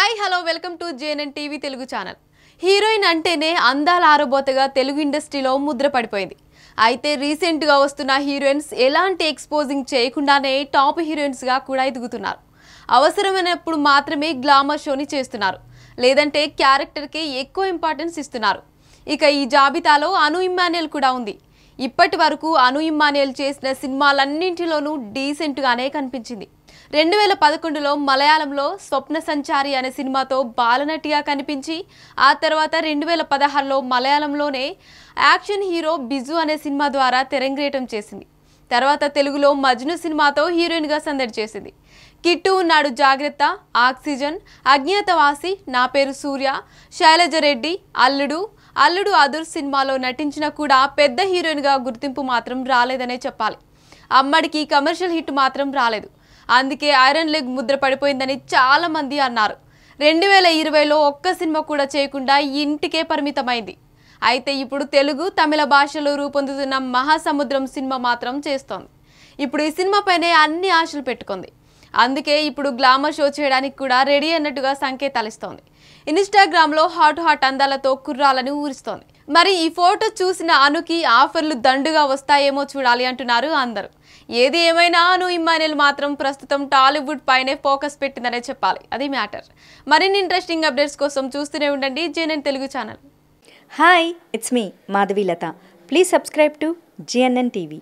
hi hello welcome to JNN TV Telugu channel heroine అంటేనే అందాల ఆరబోతగా తెలుగు ఇండస్ట్రీలో ముద్ర పడిపోయింది అయితే రీసెంట్గా వస్తున్న హీరోయిన్స్ ఎలాంటి ఎక్స్పోజింగ్ చేయకుండానే టాప్ హీరోయిన్స్గా కూడా ఎదుగుతున్నారు అవసరమైనప్పుడు మాత్రమే గ్లామర్ షోని చేస్తున్నారు లేదంటే క్యారెక్టర్కే ఎక్కువ ఇంపార్టెన్స్ ఇస్తున్నారు ఇక ఈ జాబితాలో అను ఇమ్మాన్యుల్ కూడా ఉంది ఇప్పటి వరకు అను ఇమ్మానేల్ చేసిన సినిమాలన్నింటిలోనూ డీసెంట్గానే కనిపించింది రెండు వేల పదకొండులో మలయాళంలో స్వప్న సంచారి అనే సినిమాతో బాలనటిగా కనిపించి ఆ తర్వాత రెండు వేల పదహారులో మలయాళంలోనే యాక్షన్ హీరో బిజు అనే సినిమా ద్వారా తెరంగేటం చేసింది తర్వాత తెలుగులో మజ్ను సినిమాతో హీరోయిన్గా సందడి చేసింది కిట్టు ఉన్నాడు జాగ్రత్త ఆక్సిజన్ అజ్ఞాతవాసి నా పేరు సూర్య శైలజ రెడ్డి అల్లుడు అల్లుడు అదుర్ సినిమాలో నటించినా కూడా పెద్ద హీరోయిన్గా గుర్తింపు మాత్రం రాలేదనే చెప్పాలి అమ్మడికి కమర్షియల్ హిట్ మాత్రం రాలేదు అందుకే ఐరన్ లెగ్ ముద్ర పడిపోయిందని చాలామంది అన్నారు రెండు వేల ఇరవైలో ఒక్క సినిమా కూడా చేయకుండా ఇంటికే పరిమితమైంది అయితే ఇప్పుడు తెలుగు తమిళ భాషలో రూపొందుతున్న మహాసముద్రం సినిమా మాత్రం చేస్తోంది ఇప్పుడు ఈ సినిమాపైనే అన్ని ఆశలు పెట్టుకుంది అందుకే ఇప్పుడు గ్లామర్ షో చేయడానికి కూడా రెడీ అన్నట్టుగా సంకేతాలిస్తోంది ఇన్స్టాగ్రామ్లో హాట్ హాట్ అందాలతో కుర్రాలను ఊరిస్తోంది మరి ఈ ఫోటో చూసిన అనుకి ఆఫర్లు దండుగా వస్తాయేమో చూడాలి అంటున్నారు అందరూ ఏది ఏమైనా అను ఇమ్మానుయల్ మాత్రం ప్రస్తుతం టాలీవుడ్ పైనే ఫోకస్ పెట్టిందనే చెప్పాలి అది మ్యాటర్ మరిన్ని ఇంట్రెస్టింగ్ అప్డేట్స్ కోసం చూస్తూనే ఉండండి JNN Telugu channel hi it's me Madhavilatha please subscribe to GNN TV